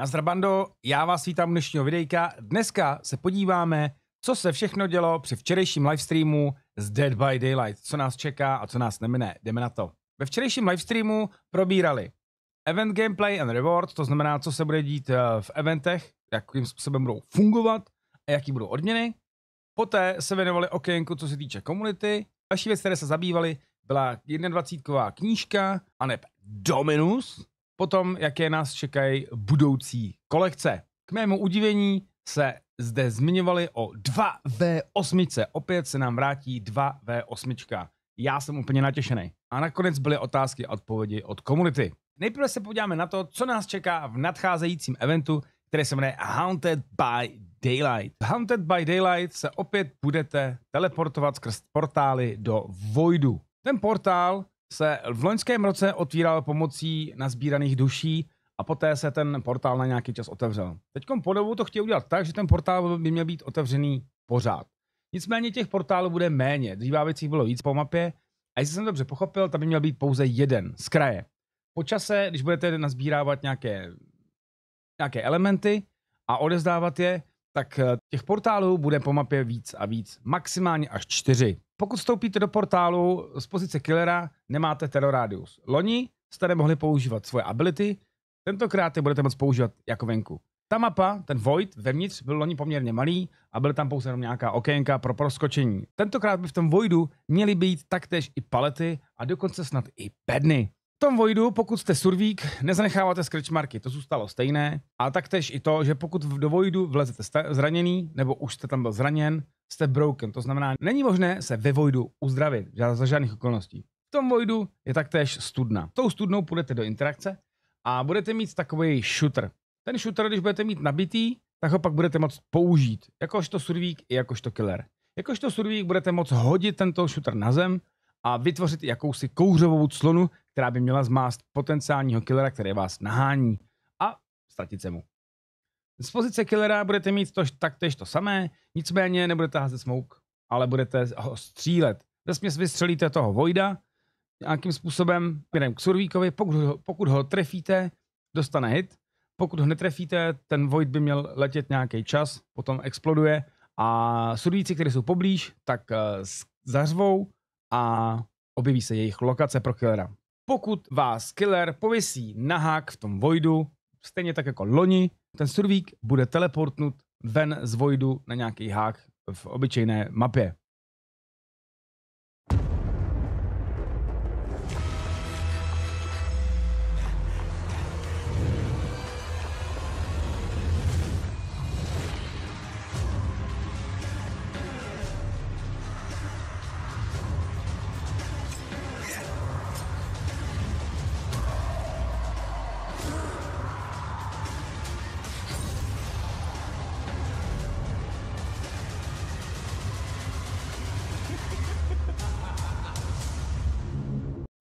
Nazdar bando, já vás vítám dnešního videjka. Dneska se podíváme, co se všechno dělo při včerejším livestreamu z Dead by Daylight, co nás čeká a co nás nemine. Jdeme na to. Ve včerejším livestreamu probírali event gameplay and reward, to znamená, co se bude dít eh, v eventech, jakým způsobem budou fungovat a jaký budou odměny. Poté se věnovali okénku, co se týče komunity. Další věc, které se zabývali, byla 21. knížka, a ne Dominus, potom, jaké nás čekají budoucí kolekce. K mému udivení se zde zmiňovali o 2V8. Opět se nám vrátí 2V8. Já jsem úplně natěšený. A nakonec byly otázky a odpovědi od komunity. Nejprve se podíváme na to, co nás čeká v nadcházejícím eventu, které se jmenuje Haunted by Daylight. Haunted by Daylight se opět budete teleportovat skrz portály do Voidu. Ten portál se v loňském roce otvíral pomocí nazbíraných duší a poté se ten portál na nějaký čas otevřel. Teď po dobu to chtějí udělat tak, že ten portál by měl být otevřený pořád. Nicméně těch portálů bude méně, dřívávěcích bylo víc po mapě a jestli jsem dobře pochopil, tam by měl být pouze jeden z kraje. Po čase, když budete nazbírávat nějaké, nějaké elementy a odezdávat je, tak eh, těch portálů bude po mapě víc a víc, maximálně až čtyři. Pokud vstoupíte do portálu z pozice killera, nemáte terror radius. Loni jste nemohli používat svoje ability, tentokrát je budete moct používat jako venku. Ta mapa, ten Void vevnitř, byl loni poměrně malý a byly tam pouze jenom nějaká okénka pro proskočení. Tentokrát by v tom Voidu měly být taktéž i palety a dokonce snad i bedny tom Vojdu, pokud jste survík, nezanecháváte skrčmarky, to zůstalo stejné. A taktéž i to, že pokud do Vojdu vlezete zraněný, nebo už jste tam byl zraněn, jste broken. To znamená, není možné se ve Vojdu uzdravit za žádných okolností. V tom Vojdu je taktéž studna. Tou studnou půjdete do interakce a budete mít takový shooter. Ten shooter, když budete mít nabitý, tak ho pak budete moc použít, jakožto survík i jakožto killer. Jakožto survík budete moc hodit tento shooter na zem a vytvořit jakousi kouřovou clonu, která by měla zmást potenciálního killera, který vás nahání a ztratit se mu. Z pozice killera budete mít to, taktéž to samé, nicméně nebudete házet smoke, ale budete ho střílet. Vesměs vystřelíte toho Vojda nějakým způsobem směrem k Survíkovi, pokud pokud ho trefíte, dostane hit, pokud ho netrefíte, ten Void by měl letět nějaký čas, potom exploduje a survíci, kteří jsou poblíž, tak eh, zařvou a objeví se jejich lokace pro killera. Pokud vás killer povisí na hák v tom Voidu, stejně tak jako loni, ten survík bude teleportnut ven z Voidu na nějaký hák v obyčejné mapě.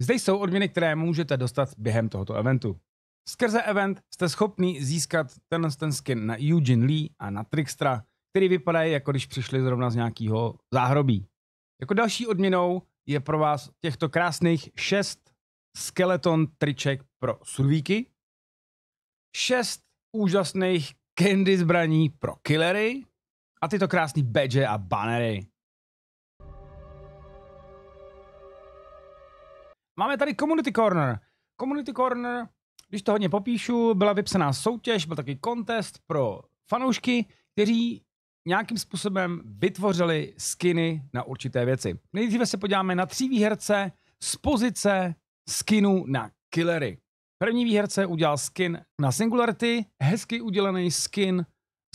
Zde jsou odměny, které můžete dostat během tohoto eventu. Skrze event jste schopni získat ten, ten skin na Eugene Lee a na Trickstra, který vypadají jako když přišli zrovna z nějakého záhrobí. Jako další odměnou je pro vás těchto krásných 6 skeleton triček pro survíky, 6 úžasných candy zbraní pro killery a tyto krásné badge a bannery. Máme tady Community Corner. Community Corner, když to hodně popíšu, byla vypsaná soutěž, byl taky kontest pro fanoušky, kteří nějakým způsobem vytvořili skiny na určité věci. Nejdříve se podíváme na tří výherce z pozice skinu na killery. První výherce udělal skin na Singularity, hezky udělaný skin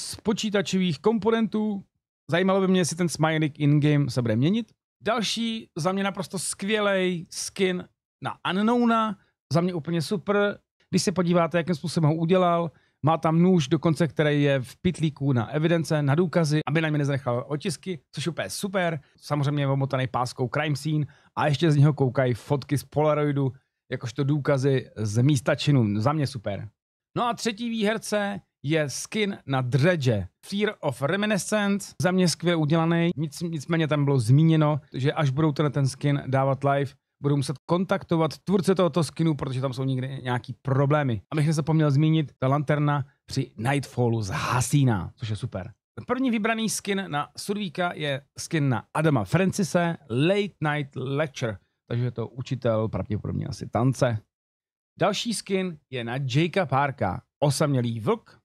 z počítačových komponentů. Zajímalo by mě, jestli ten smiley in-game se bude měnit. Další za mě naprosto skvělý skin na Unknowna, za mě úplně super. Když se podíváte, jakým způsobem ho udělal, má tam nůž dokonce, který je v pitlíku na evidence, na důkazy, aby na mě nezanechal otisky, což je úplně super. Samozřejmě je omotaný páskou crime scene a ještě z něho koukají fotky z Polaroidu, jakožto důkazy z místa činu. Za mě super. No a třetí výherce je skin na dredge. Fear of Reminiscence, za mě skvěle udělaný, nic, nicméně tam bylo zmíněno, že až budou tenhle ten skin dávat live, budu muset kontaktovat tvůrce tohoto skinu, protože tam jsou někde nějaký problémy. A bych nezapomněl zmínit, ta lanterna při Nightfallu zhasíná, což je super. První vybraný skin na Sudvíka je skin na Adama Francise Late Night Lecture, takže je to učitel pravděpodobně asi tance. Další skin je na Jakea Parka, osamělý vlk.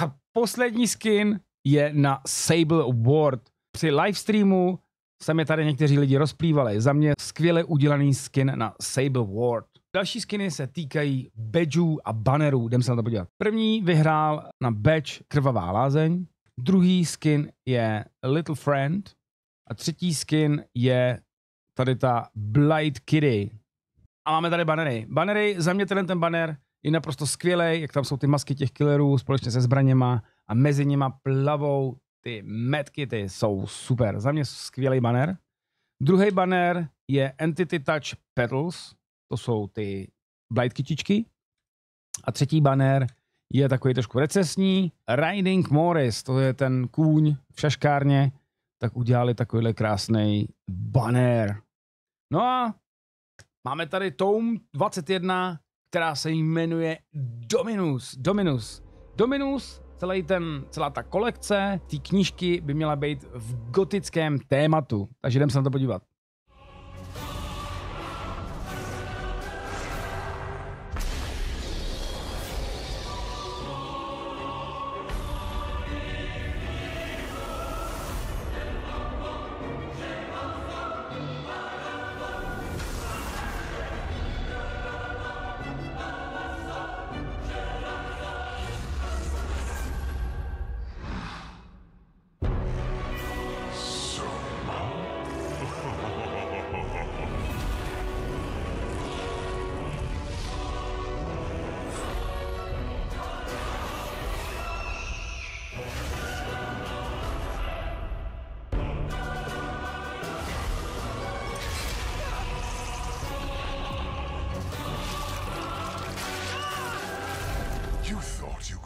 A poslední skin je na Sable Ward. Při livestreamu se mi tady někteří lidi rozplývali. Za mě skvěle udělaný skin na Sable Ward. Další skiny se týkají badgeů a bannerů, jdem se na to podívat. První vyhrál na badge Krvavá lázeň, druhý skin je Little Friend a třetí skin je tady ta Blight Kitty. A máme tady bannery. Bannery za mě ten, ten banner je naprosto skvělý, jak tam jsou ty masky těch killerů společně se zbraněma a mezi nima plavou ty medkity jsou super. Za mě skvělý banner. Druhý banner je Entity Touch Petals, To jsou ty blight kytičky. A třetí banner je takový trošku recesní. Riding Morris, to je ten kůň v šaškárně, tak udělali takovýhle krásný banner. No a máme tady Tom 21, která se jmenuje Dominus. Dominus. Dominus celý ten, celá ta kolekce, ty knížky by měla být v gotickém tématu. Takže jdem se na to podívat.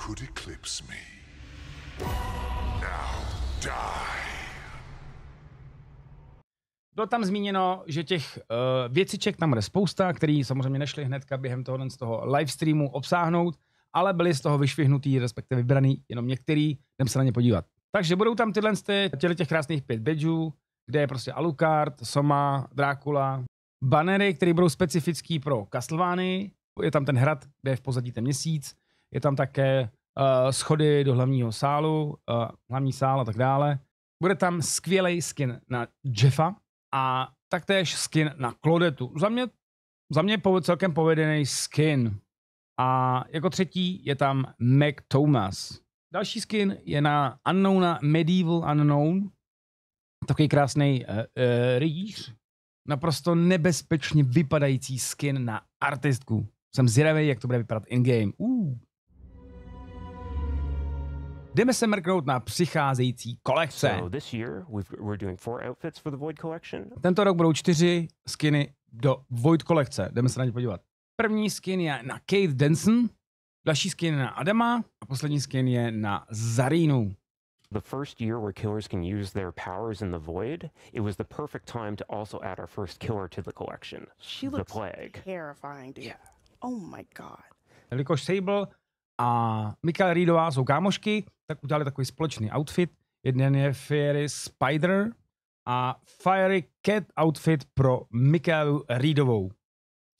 could eclipse me. Now die. Bylo tam zmíněno, že těch uh, věciček tam bude spousta, které samozřejmě nešly hnedka během toho, z toho livestreamu obsáhnout, ale byly z toho vyšvihnutý, respektive vybraný jenom některý, jdem se na ně podívat. Takže budou tam tyhle těle těch krásných pět badgeů, kde je prostě Alucard, Soma, Drákula, banery, které budou specifický pro Castlevány, je tam ten hrad, kde je v pozadí ten měsíc, je tam také uh, schody do hlavního sálu, uh, hlavní sál a tak dále. Bude tam skvělý skin na Jeffa a taktéž skin na Klodetu. Za mě, za mě poved, celkem povedený skin. A jako třetí je tam Mac Thomas. Další skin je na Unknowna Medieval Unknown. Takový krásný uh, eh, uh, rýř. Naprosto nebezpečně vypadající skin na artistku. Jsem zvědavý, jak to bude vypadat in-game. Uh. Jdeme se mrknout na přicházející kolekce. Tento rok budou čtyři skiny do Void kolekce. Jdeme se na ně podívat. První skin je na Kate Denson, další skin je na Adama a poslední skin je na Zarinu. The first year where killers can use their powers in the void, it was the perfect time to also add our first killer to the collection. She looks the plague. terrifying, dude. Yeah. Oh my god. Jelikož Sable a Mikael Reedová jsou kámošky, tak udělali takový společný outfit. Jeden je Fiery Spider a Fiery Cat outfit pro Mikaelu Reedovou.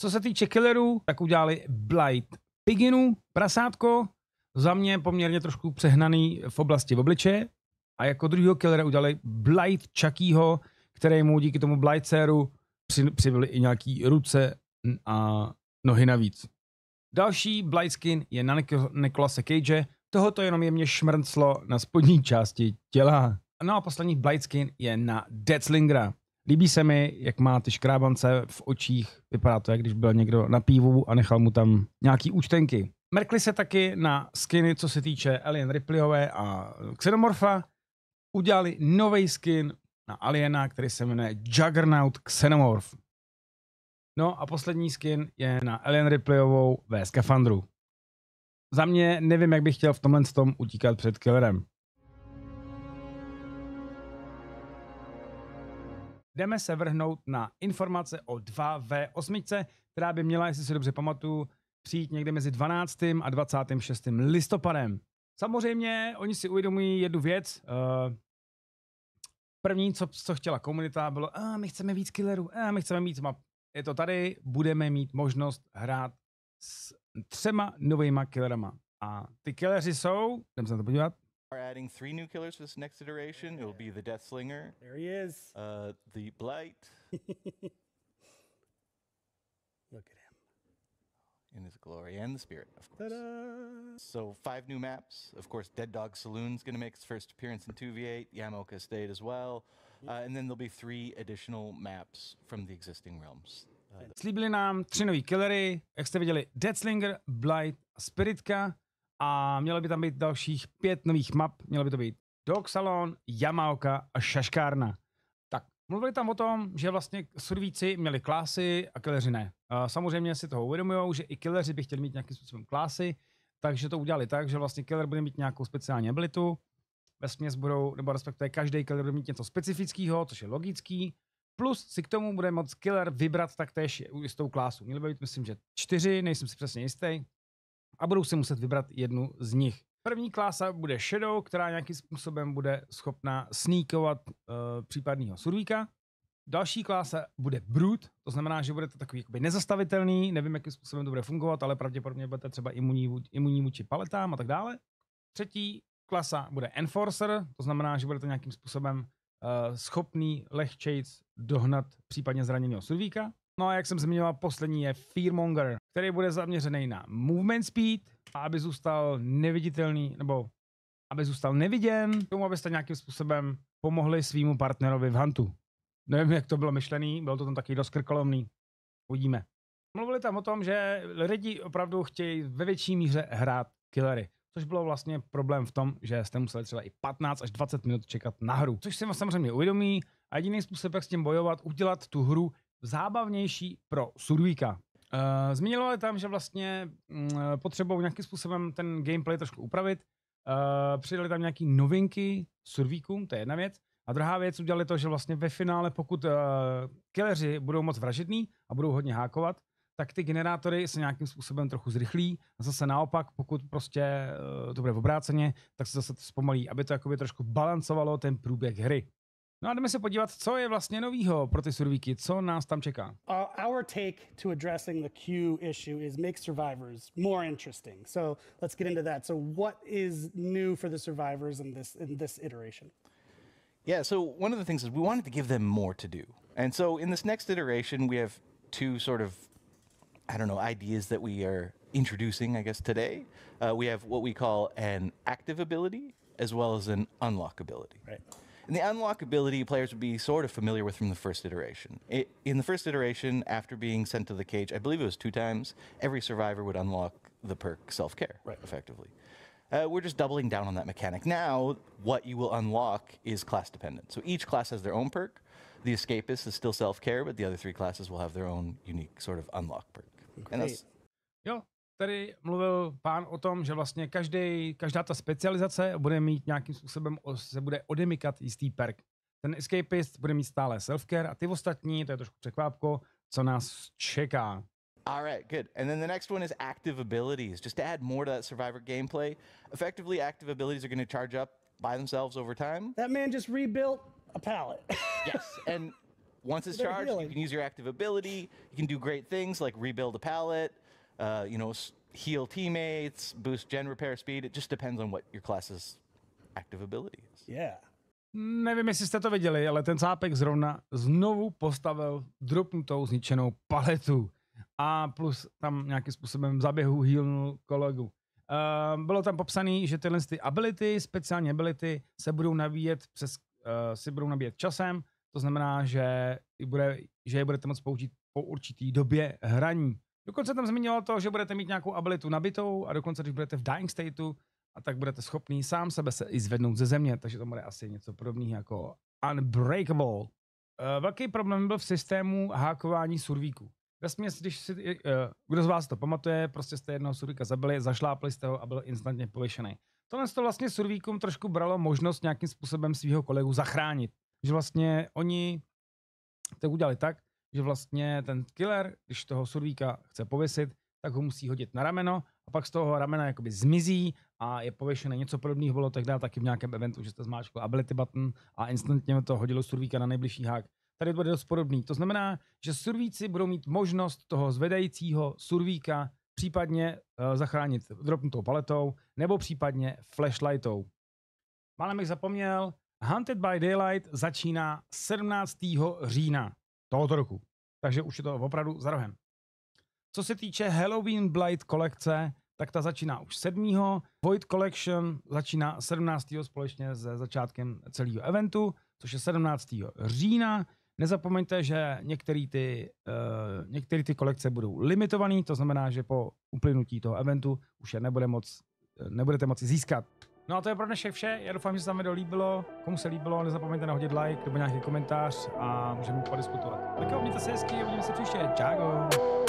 Co se týče killerů, tak udělali Blight Piginu, prasátko, za mě poměrně trošku přehnaný v oblasti v obličeje. A jako druhého killera udělali Blight Chuckyho, který mu díky tomu Blightseru přibyly i nějaký ruce a nohy navíc. Další Blightskin je na Nikolase Cage, Tohoto jenom jemně šmrnclo na spodní části těla. No a poslední Blightskin je na Deadslingera. Líbí se mi, jak má ty škrábance v očích. Vypadá to, jak když byl někdo na pívu a nechal mu tam nějaký účtenky. Merkli se taky na skiny, co se týče Alien Ripleyové a Xenomorfa. Udělali nový skin na Aliena, který se jmenuje Juggernaut Xenomorph. No a poslední skin je na Alien Ripleyovou ve skafandru. Za mě nevím, jak bych chtěl v tomhle tom utíkat před killerem. Jdeme se vrhnout na informace o 2V8, která by měla, jestli si dobře pamatuju, přijít někde mezi 12. a 26. listopadem. Samozřejmě oni si uvědomují jednu věc. Eh, první, co, co chtěla komunita, bylo, a my chceme víc killerů, a my chceme víc map. Je to tady, budeme mít možnost hrát s Sema novejma killerama. A ty killeři jsou, jdem se na to podívat, are adding three new killers for this next iteration. It will be the Death Slinger. There he is. Uh, the Blight. Look at him. In his glory and the spirit, of course. Ta-da! So five new maps. Of course, Dead Dog Saloon's going to make its first appearance in 2v8. Yamoka State as well. Uh, and then there'll be three additional maps from the existing realms Slíbili nám tři nový killery, jak jste viděli, Deadslinger, Blight a Spiritka a mělo by tam být dalších pět nových map, mělo by to být Dog Salon, Yamaoka a Šaškárna. Tak, mluvili tam o tom, že vlastně survíci měli klásy a killeři ne. Samozřejmě si toho uvědomují, že i killeři by chtěli mít nějakým způsobem klásy, takže to udělali tak, že vlastně killer bude mít nějakou speciální abilitu, ve směs budou, nebo respektive každý killer bude mít něco specifického, což je logický, Plus si k tomu bude moc killer vybrat taktéž jistou klásu. Měli by být, myslím, že čtyři, nejsem si přesně jistý. A budou si muset vybrat jednu z nich. První klása bude Shadow, která nějakým způsobem bude schopná sníkovat uh, eh, případného survíka. Další klása bude Brut, to znamená, že budete takový jakoby nezastavitelný, nevím, jakým způsobem to bude fungovat, ale pravděpodobně budete třeba imunní, imunní vůči paletám a tak dále. Třetí klasa bude Enforcer, to znamená, že budete nějakým způsobem Eh, schopný lehčejc dohnat případně zraněného survíka. No a jak jsem zmiňoval, poslední je Fearmonger, který bude zaměřený na movement speed, a aby zůstal neviditelný, nebo aby zůstal neviděn, tomu abyste nějakým způsobem pomohli svýmu partnerovi v hantu. Nevím, jak to bylo myšlený, bylo to tam taky dost krkolomný. Uvidíme. Mluvili tam o tom, že lidi opravdu chtějí ve větší míře hrát killery. Což bylo vlastně problém v tom, že jste museli třeba i 15 až 20 minut čekat na hru. Což si samozřejmě uvědomí a jediný způsob, jak s tím bojovat, udělat tu hru zábavnější pro sudvíka. Zmínilo eh, zmiňovali tam, že vlastně mm, potřebou nějakým způsobem ten gameplay trošku upravit. Eh, přidali tam nějaké novinky survíkům, to je jedna věc. A druhá věc, udělali to, že vlastně ve finále, pokud uh, killeři budou moc vražední a budou hodně hákovat, tak ty generátory se nějakým způsobem trochu zrychlí. A zase naopak, pokud prostě eh, to bude v obráceně, tak se zase to zpomalí, aby to jakoby trošku balancovalo ten průběh hry. No a jdeme se podívat, co je vlastně novýho pro ty survíky, co nás tam čeká. Uh, our take to addressing the queue issue is make survivors more interesting. So let's get into that. So what is new for the survivors in this in this iteration? Yeah, so one of the things is we wanted to give them more to do. And so in this next iteration, we have two sort of I don't know, ideas that we are introducing, I guess, today, uh, we have what we call an active ability as well as an unlock ability. Right. And the unlock ability players would be sort of familiar with from the first iteration. It, in the first iteration, after being sent to the cage, I believe it was two times, every survivor would unlock the perk self care, right. effectively. Uh, we're just doubling down on that mechanic. Now, what you will unlock is class dependent. So each class has their own perk. The escapist is still self care, but the other three classes will have their own unique sort of unlock perk. Jako jo, tady mluvil pán o tom, že vlastně každý, každá ta specializace bude mít nějakým způsobem, se bude odemykat jistý perk. Ten escapist bude mít stále self-care a ty ostatní, to je trošku překvápko, co nás čeká. All right, good. And then the next one is active abilities. Just to add more to that survivor gameplay, effectively active abilities are going to charge up by themselves over time. That man just rebuilt a pallet. yes, and once it's charged, healing. you can use your active ability. You can do great things like rebuild a pallet, uh, you know, heal teammates, boost gen repair speed. It just depends on what your class's active ability is. Yeah. Nevím, jestli jste to viděli, ale ten Zápek zrovna znovu postavil dropnutou zničenou paletu a plus tam nějakým způsobem zaběhu healnul kolegu. Uh, bylo tam popsané, že tyhle ty ability, speciální ability se budou nabíjet přes, uh, si budou nabíjet časem To znamená, že, bude, že je budete moct použít po určitý době hraní. Dokonce tam zmiňoval to, že budete mít nějakou abilitu nabitou a dokonce, když budete v dying stateu, a tak budete schopný sám sebe se i zvednout ze země, takže to bude asi něco podobného jako Unbreakable. Eh, velký problém byl v systému hákování survíků. Vesměs, když si, eh, kdo z vás to pamatuje, prostě jste jednoho survíka zabili, zašlápli jste ho a byl instantně povyšený. Tohle to vlastně survíkům trošku bralo možnost nějakým způsobem svého kolegu zachránit že vlastně oni to udělali tak, že vlastně ten killer, když toho survíka chce pověsit, tak ho musí hodit na rameno a pak z toho ramena jakoby zmizí a je pověšené něco podobného bylo tehdy taky v nějakém eventu, že jste zmáčkl ability button a instantně to hodilo survíka na nejbližší hák. Tady to bude dost podobný. To znamená, že survíci budou mít možnost toho zvedajícího survíka případně e, zachránit dropnutou paletou nebo případně flashlightou. Málem bych zapomněl, Hunted by Daylight začíná 17. října tohoto roku. Takže už je to opravdu za rohem. Co se týče Halloween Blight kolekce, tak ta začíná už 7. Void Collection začíná 17. společně se začátkem celého eventu, což je 17. října. Nezapomeňte, že některé ty, uh, ty kolekce budou limitované, to znamená, že po uplynutí toho eventu už je nebude moc, eh, nebudete moci získat. No a to je pro dnešek vše. Já doufám, že se vám video líbilo. Komu se líbilo, nezapomeňte nahodit like nebo nějaký komentář a můžeme podiskutovat. Tak jo, mějte se hezky a uvidíme se příště. Čau!